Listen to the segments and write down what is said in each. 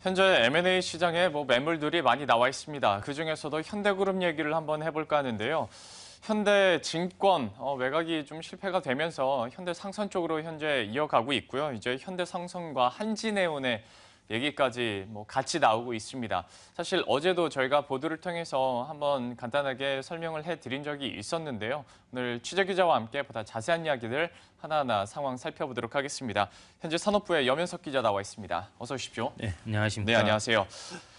현재 M&A 시장에 뭐 매물들이 많이 나와 있습니다. 그중에서도 현대그룹 얘기를 한번 해볼까 하는데요. 현대증권 어, 외곽이 좀 실패가 되면서 현대상선 쪽으로 현재 이어가고 있고요. 이제 현대상선과 한진해운의 얘기까지 뭐 같이 나오고 있습니다. 사실 어제도 저희가 보도를 통해서 한번 간단하게 설명을 해드린 적이 있었는데요. 오늘 취재 기자와 함께 보다 자세한 이야기들 하나하나 상황 살펴보도록 하겠습니다. 현재 산업부의 여현석 기자 나와 있습니다. 어서 오십시오. 네, 안녕하십니까. 네, 안녕하세요.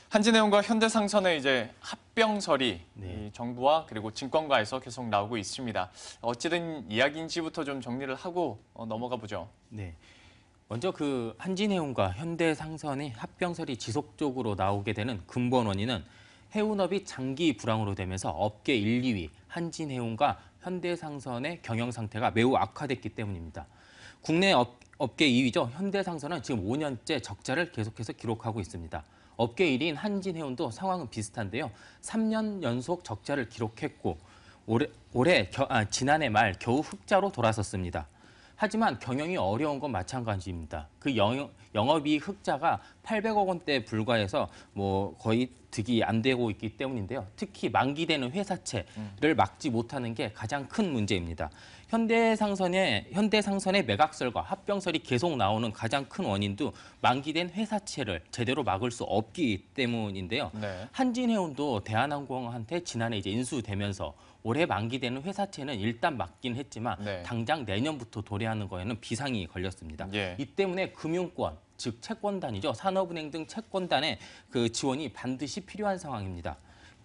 한진해운과 현대상선의 이제 합병설이 네. 정부와 그리고 증권가에서 계속 나오고 있습니다. 어찌된 이야기인지부터 좀 정리를 하고 어, 넘어가 보죠. 네. 먼저 그 한진해운과 현대상선의 합병설이 지속적으로 나오게 되는 근본 원인은 해운업이 장기 불황으로 되면서 업계 1, 2위 한진해운과 현대상선의 경영 상태가 매우 악화됐기 때문입니다. 국내 업, 업계 2위죠. 현대상선은 지금 5년째 적자를 계속해서 기록하고 있습니다. 업계 1위인 한진해운도 상황은 비슷한데요. 3년 연속 적자를 기록했고 올해, 올해 겨, 아, 지난해 말 겨우 흑자로 돌아섰습니다. 하지만 경영이 어려운 건 마찬가지입니다. 그 영업이익 흑자가 800억 원대에 불과해서 뭐 거의 득이 안 되고 있기 때문인데요. 특히 만기되는 회사채를 음. 막지 못하는 게 가장 큰 문제입니다. 현대상선의 현대상선의 매각설과 합병설이 계속 나오는 가장 큰 원인도 만기된 회사채를 제대로 막을 수 없기 때문인데요. 네. 한진해운도 대한항공한테 지난해 이제 인수되면서 올해 만기되는 회사채는 일단 막긴 했지만 네. 당장 내년부터 도래하는 거에는 비상이 걸렸습니다. 예. 이 때문에 금융권 즉 채권단이죠. 산업은행 등 채권단의 그 지원이 반드시 필요한 상황입니다.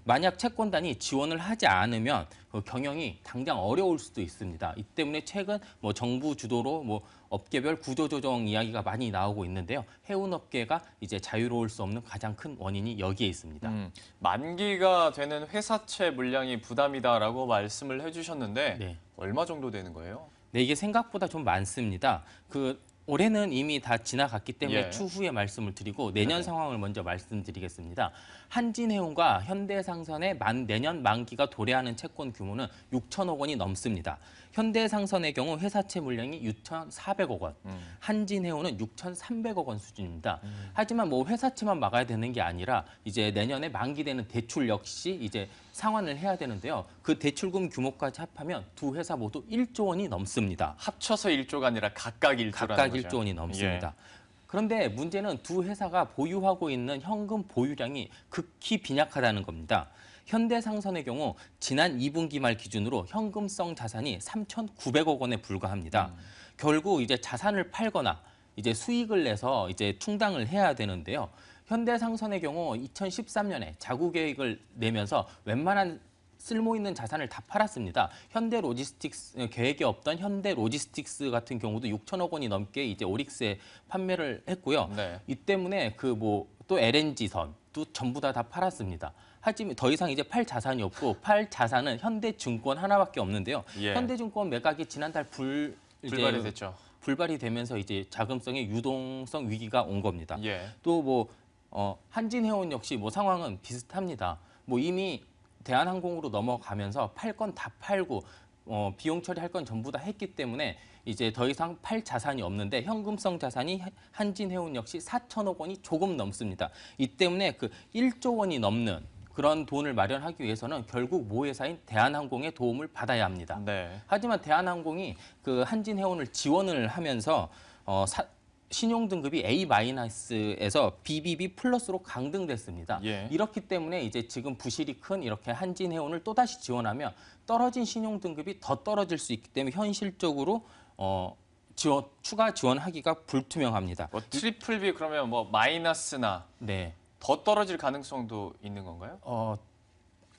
만약 채권단이 지원을 하지 않으면 그 경영이 당장 어려울 수도 있습니다. 이 때문에 최근 뭐 정부 주도로 뭐 업계별 구조조정 이야기가 많이 나오고 있는데요. 해운업계가 이제 자유로울 수 없는 가장 큰 원인이 여기에 있습니다. 음, 만기가 되는 회사채 물량이 부담이다라고 말씀을 해주셨는데 네. 얼마 정도 되는 거예요? 네, 이게 생각보다 좀 많습니다. 그 올해는 이미 다 지나갔기 때문에 예. 추후에 말씀을 드리고 내년 네. 상황을 먼저 말씀드리겠습니다. 한진해운과 현대상선의 만, 내년 만기가 도래하는 채권 규모는 6천억 원이 넘습니다. 현대상선의 경우 회사채 물량이 6,400억 원, 음. 한진해운은 6,300억 원 수준입니다. 음. 하지만 뭐 회사채만 막아야 되는 게 아니라 이제 내년에 만기되는 대출 역시 이제 상환을 해야 되는데요. 그 대출금 규모까지 합하면 두 회사 모두 1조 원이 넘습니다. 합쳐서 1조가 아니라 각각 1조라는 각각 거죠. 1조 원이 넘습니다. 예. 그런데 문제는 두 회사가 보유하고 있는 현금 보유량이 극히 빈약하다는 겁니다. 현대상선의 경우 지난 2분기 말 기준으로 현금성 자산이 3,900억 원에 불과합니다. 음. 결국 이제 자산을 팔거나 이제 수익을 내서 이제 충당을 해야 되는데요. 현대상선의 경우 2013년에 자구계획을 내면서 웬만한 쓸모있는 자산을 다 팔았습니다. 현대로지스틱스 계획에 없던 현대로지스틱스 같은 경우도 6천억 원이 넘게 이제 오릭스에 판매를 했고요. 네. 이 때문에 그 뭐 또 LNG선 또 전부 다 다 팔았습니다. 하지만 더 이상 이제 팔 자산이 없고 팔 자산은 현대증권 하나밖에 없는데요. 예. 현대증권 매각이 지난달 불 불발이 됐죠. 불발이 되면서 이제 자금성의 유동성 위기가 온 겁니다. 예. 또뭐 어, 한진해운 역시 뭐 상황은 비슷합니다. 뭐 이미 대한항공으로 넘어가면서 팔 건 다 팔고 어, 비용 처리할 건 전부 다 했기 때문에 이제 더 이상 팔 자산이 없는데 현금성 자산이 한진해운 역시 4천억 원이 조금 넘습니다. 이 때문에 그 1조 원이 넘는 그런 돈을 마련하기 위해서는 결국 모 회사인 대한항공의 도움을 받아야 합니다. 네. 하지만 대한항공이 그 한진해운을 지원을 하면서 어, 사, 신용 등급이 A-에서 BBB 플러스로 강등됐습니다. 예. 이렇기 때문에 이제 지금 부실이 큰 이렇게 한진해운을 또다시 지원하면 떨어진 신용 등급이 더 떨어질 수 있기 때문에 현실적으로 어 지원 추가 지원하기가 불투명합니다. 뭐 트리플 B 그러면 뭐 마이너스나 네. 더 떨어질 가능성도 있는 건가요? 어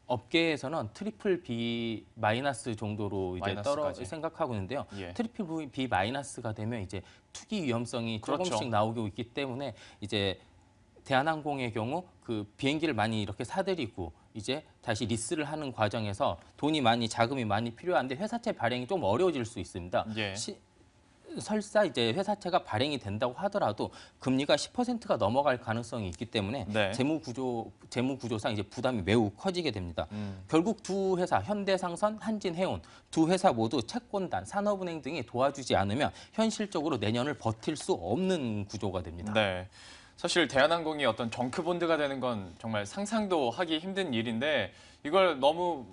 업계에서는 트리플 B 마이너스 정도로 이제 떨어 마 생각하고 있는데요. 예. 트리플 B 마이너스가 되면 이제 투기 위험성이 그렇죠. 조금씩 나오고 있기 때문에 이제 대한항공의 경우 그 비행기를 많이 이렇게 사들이고 이제 다시 리스를 하는 과정에서 돈이 많이 자금이 많이 필요한데 회사채 발행이 좀 어려워질 수 있습니다. 예. 시, 설사 이제 회사채가 발행이 된다고 하더라도 금리가 10%가 넘어갈 가능성이 있기 때문에 네. 재무 구조 재무 구조상 이제 부담이 매우 커지게 됩니다. 음. 결국 두 회사 현대상선, 한진해운 두 회사 모두 채권단, 산업은행 등이 도와주지 않으면 현실적으로 내년을 버틸 수 없는 구조가 됩니다. 네. 사실 대한항공이 어떤 정크본드가 되는 건 정말 상상도 하기 힘든 일인데 이걸 너무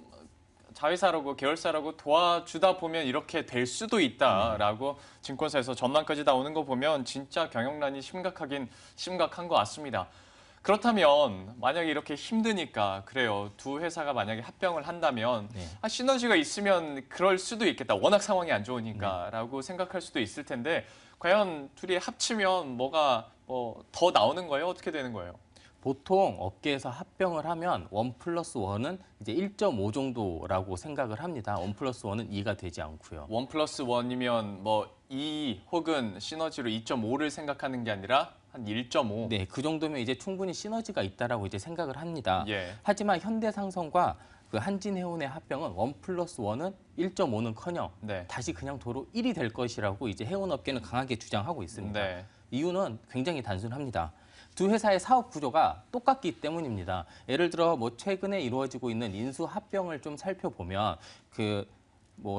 자회사라고 계열사라고 도와주다 보면 이렇게 될 수도 있다라고 증권사에서 전망까지 나오는 거 보면 진짜 경영난이 심각하긴 심각한 것 같습니다. 그렇다면 만약에 이렇게 힘드니까 그래요. 두 회사가 만약에 합병을 한다면 네. 아, 시너지가 있으면 그럴 수도 있겠다. 워낙 상황이 안 좋으니까라고 네. 생각할 수도 있을 텐데 과연 둘이 합치면 뭐가 뭐 더 나오는 거예요? 어떻게 되는 거예요? 보통 업계에서 합병을 하면 원 플러스 원은 이제 1.5 정도라고 생각을 합니다. 원 플러스 원은 2가 되지 않고요. 원 플러스 원이면 뭐 2 혹은 시너지로 2.5를 생각하는 게 아니라 한 1.5. 네, 그 정도면 이제 충분히 시너지가 있다라고 이제 생각을 합니다. 예. 하지만 현대상선과 그 한진해운의 합병은 원 플러스 원은 1.5는커녕 네. 다시 그냥 도로 1이 될 것이라고 이제 해운업계는 강하게 주장하고 있습니다. 네. 이유는 굉장히 단순합니다. 두 회사의 사업 구조가 똑같기 때문입니다. 예를 들어 뭐 최근에 이루어지고 있는 인수 합병을 좀 살펴보면 그 뭐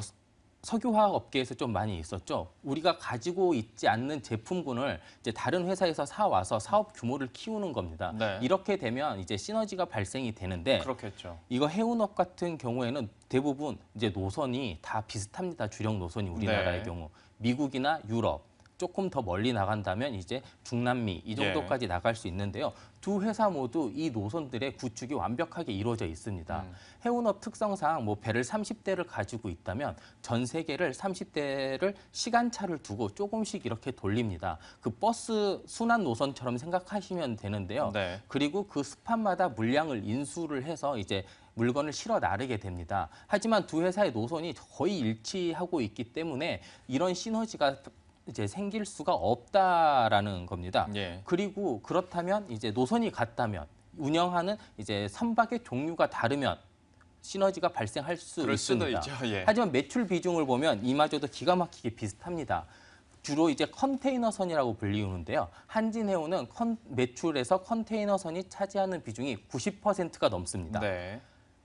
석유화학 업계에서 좀 많이 있었죠. 우리가 가지고 있지 않는 제품군을 이제 다른 회사에서 사 와서 사업 규모를 키우는 겁니다. 네. 이렇게 되면 이제 시너지가 발생이 되는데 그렇겠죠. 이거 해운업 같은 경우에는 대부분 이제 노선이 다 비슷합니다. 주력 노선이 우리나라의 네. 경우 미국이나 유럽 조금 더 멀리 나간다면 이제 중남미 이 예. 정도까지 예. 나갈 수 있는데요. 두 회사 모두 이 노선들의 구축이 완벽하게 이루어져 있습니다. 음. 해운업 특성상 뭐 배를 30대를 가지고 있다면 전 세계를 30대를 시간차를 두고 조금씩 이렇게 돌립니다. 그 버스 순환 노선처럼 생각하시면 되는데요. 네. 그리고 그 스팟마다 물량을 인수를 해서 이제 물건을 실어 나르게 됩니다. 하지만 두 회사의 노선이 거의 일치하고 있기 때문에 이런 시너지가 이제 생길 수가 없다라는 겁니다. 예. 그리고 그렇다면 이제 노선이 같다면 운영하는 이제 선박의 종류가 다르면 시너지가 발생할 수 있습니다. 예. 하지만 매출 비중을 보면 이마저도 기가 막히게 비슷합니다. 주로 이제 컨테이너선이라고 불리우는데요. 한진해운은 컨, 매출에서 컨테이너선이 차지하는 비중이 90%가 넘습니다. 네.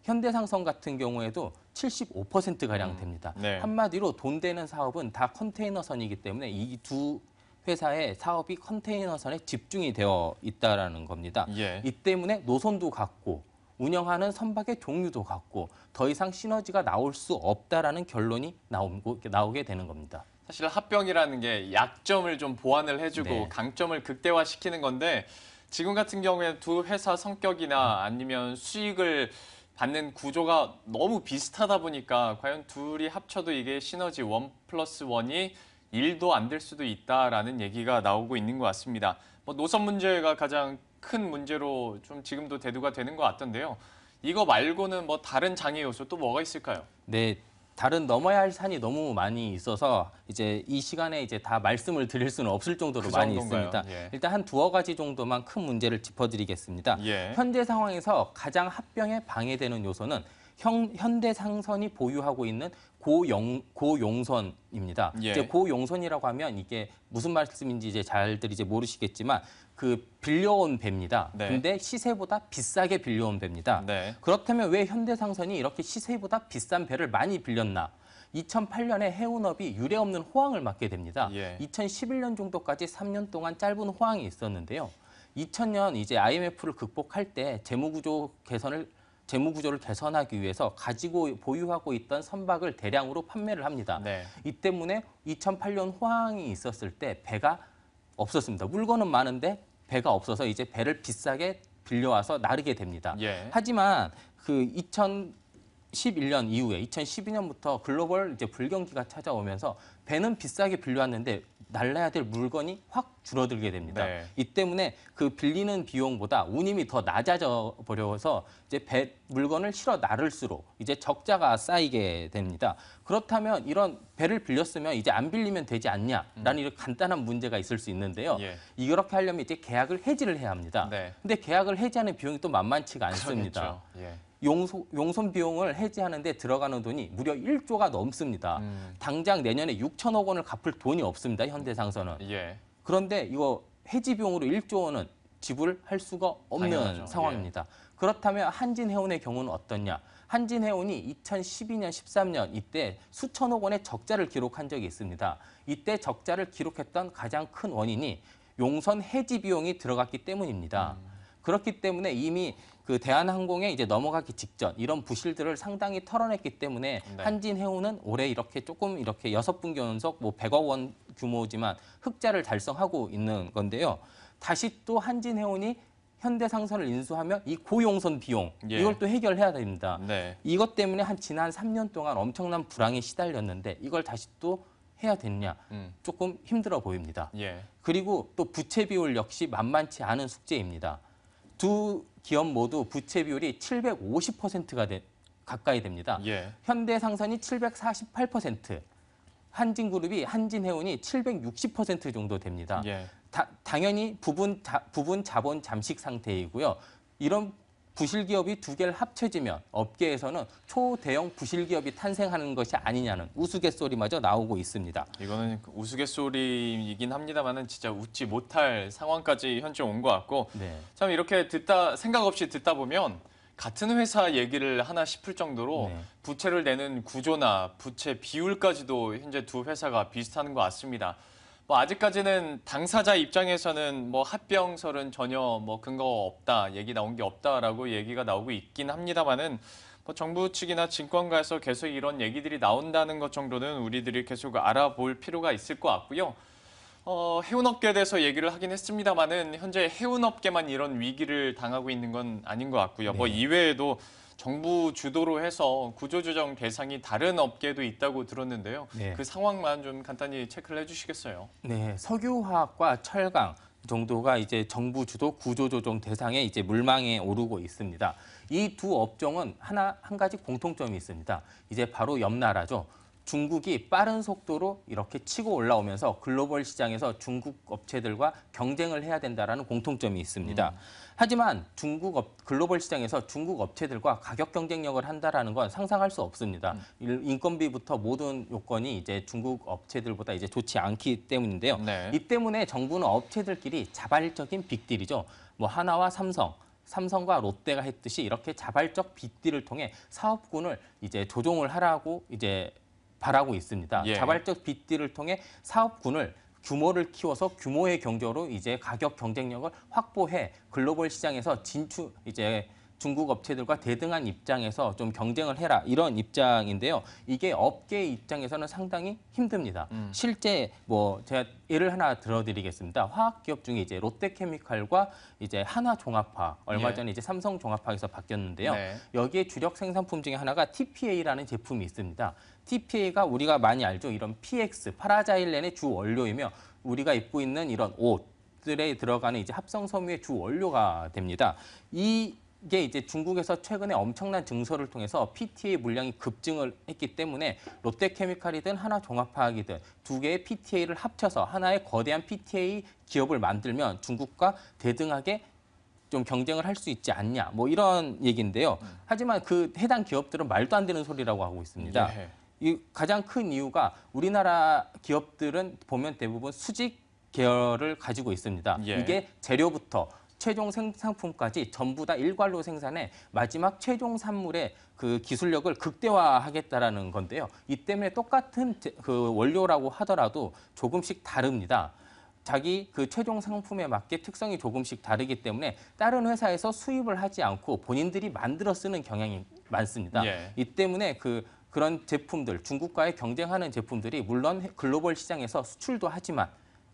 현대상선 같은 경우에도 75%가량 음, 됩니다. 네. 한마디로 돈 되는 사업은 다 컨테이너선이기 때문에 이 두 회사의 사업이 컨테이너선에 집중이 되어 있다라는 겁니다. 예. 이 때문에 노선도 같고 운영하는 선박의 종류도 같고 더 이상 시너지가 나올 수 없다라는 결론이 나오고, 나오게 되는 겁니다. 사실 합병이라는 게 약점을 좀 보완을 해주고 네. 강점을 극대화시키는 건데 지금 같은 경우에 두 회사 성격이나 아니면 수익을 받는 구조가 너무 비슷하다 보니까 과연 둘이 합쳐도 이게 시너지 1 플러스 1이1도안 될 수도 있다라는 얘기가 나오고 있는 것 같습니다. 뭐 노선 문제가 가장 큰 문제로 좀 지금도 대두가 되는 것 같던데요. 이거 말고는 뭐 다른 장애 요소 또 뭐가 있을까요? 네, 다른 넘어야 할 산이 너무 많이 있어서 이제 이 시간에 이제 다 말씀을 드릴 수는 없을 정도로 그 많이 있습니다. 예. 일단 한 두어 가지 정도만 큰 문제를 짚어드리겠습니다. 예. 현재 상황에서 가장 합병에 방해되는 요소는 형, 현대 상선이 보유하고 있는 고용 고용선입니다. 예. 이제 고용선이라고 하면 이게 무슨 말씀인지 이제 잘들 이제 모르시겠지만 그 빌려온 배입니다. 네. 근데 시세보다 비싸게 빌려온 배입니다. 네. 그렇다면 왜 현대상선이 이렇게 시세보다 비싼 배를 많이 빌렸나? 2008년에 해운업이 유례 없는 호황을 맞게 됩니다. 예. 2011년 정도까지 3년 동안 짧은 호황이 있었는데요. 2000년 이제 IMF를 극복할 때 재무구조 개선을 재무 구조를 개선하기 위해서 가지고 보유하고 있던 선박을 대량으로 판매를 합니다. 네. 이 때문에 2008년 호황이 있었을 때 배가 없었습니다. 물건은 많은데 배가 없어서 이제 배를 비싸게 빌려와서 나르게 됩니다. 예. 하지만 그 2011년 이후에 2012년부터 글로벌 이제 불경기가 찾아오면서 배는 비싸게 빌려왔는데 날라야 될 물건이 확 줄어들게 됩니다. 네. 이 때문에 그 빌리는 비용보다 운임이 더 낮아져 버려서 이제 배, 물건을 실어 나를수록 이제 적자가 쌓이게 됩니다. 그렇다면 이런 배를 빌렸으면 이제 안 빌리면 되지 않냐라는 음. 이런 간단한 문제가 있을 수 있는데요. 예. 이렇게 하려면 이제 계약을 해지를 해야 합니다. 네. 근데 계약을 해지하는 비용이 또 만만치가 않습니다. 그렇겠죠. 예. 용소, 용선 비용을 해지하는데 들어가는 돈이 무려 1조가 넘습니다. 음. 당장 내년에 6천억 원을 갚을 돈이 없습니다. 현대상선은. 예. 그런데 이거 해지 비용으로 1조 원은 지불할 수가 없는 당연하죠. 예. 상황입니다. 예. 그렇다면 한진해운의 경우는 어떻냐? 한진해운이 2012년, 13년 이때 수천억 원의 적자를 기록한 적이 있습니다. 이때 적자를 기록했던 가장 큰 원인이 용선 해지 비용이 들어갔기 때문입니다. 음. 그렇기 때문에 이미 그 대한항공에 이제 넘어가기 직전 이런 부실들을 상당히 털어냈기 때문에 네. 한진해운은 올해 이렇게 조금 이렇게 여섯 분기 연속 뭐백억원 규모지만 흑자를 달성하고 있는 건데요. 다시 또 한진해운이 현대상선을 인수하면 이 고용선 비용 예. 이걸 또 해결해야 됩니다. 네. 이것 때문에 한 지난 3년 동안 엄청난 불황에 시달렸는데 이걸 다시 또 해야 되느냐 음. 조금 힘들어 보입니다. 예. 그리고 또 부채 비율 역시 만만치 않은 숙제입니다. 두 기업 모두 부채 비율이 750%가 되, 가까이 됩니다. 예. 현대상선이 748%, 한진그룹이 한진해운이 760% 정도 됩니다. 예. 다, 당연히 부분 자, 부분 자본 잠식 상태이고요. 이런 부실 기업이 두 개를 합쳐지면 업계에서는 초대형 부실 기업이 탄생하는 것이 아니냐는 우스갯소리마저 나오고 있습니다. 이거는 우스갯소리이긴 합니다만은 진짜 웃지 못할 상황까지 현재 온 것 같고 네. 참 이렇게 듣다 생각 없이 듣다 보면 같은 회사 얘기를 하나 싶을 정도로 네. 부채를 내는 구조나 부채 비율까지도 현재 두 회사가 비슷한 것 같습니다. 뭐 아직까지는 당사자 입장에서는 뭐 합병설은 전혀 뭐 근거 없다, 얘기 나온 게 없다라고 얘기가 나오고 있긴 합니다만은 뭐 정부 측이나 증권가에서 계속 이런 얘기들이 나온다는 것 정도는 우리들이 계속 알아볼 필요가 있을 것 같고요. 어, 해운업계에 대해서 얘기를 하긴 했습니다만은 현재 해운업계만 이런 위기를 당하고 있는 건 아닌 것 같고요. 뭐 네. 뭐 이외에도 정부 주도로 해서 구조조정 대상이 다른 업계도 있다고 들었는데요. 네. 그 상황만 좀 간단히 체크를 해주시겠어요? 네, 석유화학과 철강 정도가 이제 정부 주도 구조조정 대상에 이제 물망에 오르고 있습니다. 이 두 업종은 하나 한 가지 공통점이 있습니다. 이제 바로 옆 나라죠. 중국이 빠른 속도로 이렇게 치고 올라오면서 글로벌 시장에서 중국 업체들과 경쟁을 해야 된다라는 공통점이 있습니다. 음. 하지만 중국 업, 글로벌 시장에서 중국 업체들과 가격 경쟁력을 한다라는 건 상상할 수 없습니다. 음. 인건비부터 모든 요건이 이제 중국 업체들보다 이제 좋지 않기 때문인데요. 네. 이 때문에 정부는 업체들끼리 자발적인 빅딜이죠. 뭐 하나와 삼성, 삼성과 롯데가 했듯이 이렇게 자발적 빅딜을 통해 사업군을 이제 조종을 하라고 이제 바라고 있습니다. 예. 자발적 빚딜을 통해 사업군을 규모를 키워서 규모의 경제로 이제 가격 경쟁력을 확보해 글로벌 시장에서 진출 이제 중국 업체들과 대등한 입장에서 좀 경쟁을 해라 이런 입장인데요. 이게 업계 입장에서는 상당히 힘듭니다. 음. 실제 뭐 제가 예를 하나 들어드리겠습니다. 화학 기업 중에 이제 롯데케미칼과 이제 하나종합화 얼마 예. 전에 이제 삼성종합화에서 바뀌었는데요. 네. 여기에 주력 생산품 중에 하나가 TPA라는 제품이 있습니다. TPA가 우리가 많이 알죠. 이런 PX 파라자일렌의 주 원료이며 우리가 입고 있는 이런 옷 들에 들어가는 이제 합성 섬유의 주 원료가 됩니다. 이 이게 이제 중국에서 최근에 엄청난 증설을 통해서 PTA 물량이 급증을 했기 때문에 롯데케미칼이든 하나 종합화학이든 두 개의 PTA를 합쳐서 하나의 거대한 PTA 기업을 만들면 중국과 대등하게 좀 경쟁을 할 수 있지 않냐 뭐 이런 얘기인데요. 하지만 그 해당 기업들은 말도 안 되는 소리라고 하고 있습니다. 예. 이 가장 큰 이유가 우리나라 기업들은 보면 대부분 수직 계열을 가지고 있습니다. 예. 이게 재료부터 최종 생산품까지 전부 다 일괄로 생산해 마지막 최종 산물의 그 기술력을 극대화하겠다라는 건데요. 이 때문에 똑같은 그 원료라고 하더라도 조금씩 다릅니다. 자기 그 최종 상품에 맞게 특성이 조금씩 다르기 때문에 다른 회사에서 수입을 하지 않고 본인들이 만들어 쓰는 경향이 많습니다. 예. 이 때문에 그 그런 제품들 중국과의 경쟁하는 제품들이 물론 글로벌 시장에서 수출도 하지만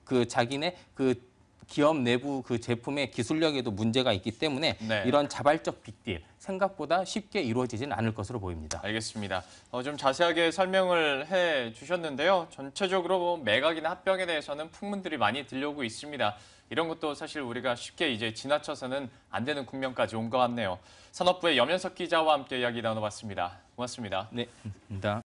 그 자기네 그 기업 내부 그 제품의 기술력에도 문제가 있기 때문에 네. 이런 자발적 빅딜 생각보다 쉽게 이루어지진 않을 것으로 보입니다. 알겠습니다. 어, 좀 자세하게 설명을 해 주셨는데요. 전체적으로 뭐 매각이나 합병에 대해서는 풍문들이 많이 들려오고 있습니다. 이런 것도 사실 우리가 쉽게 이제 지나쳐서는 안 되는 국면까지 온 것 같네요. 산업부의 염현석 기자와 함께 이야기 나눠봤습니다. 고맙습니다. 네, 감사합니다.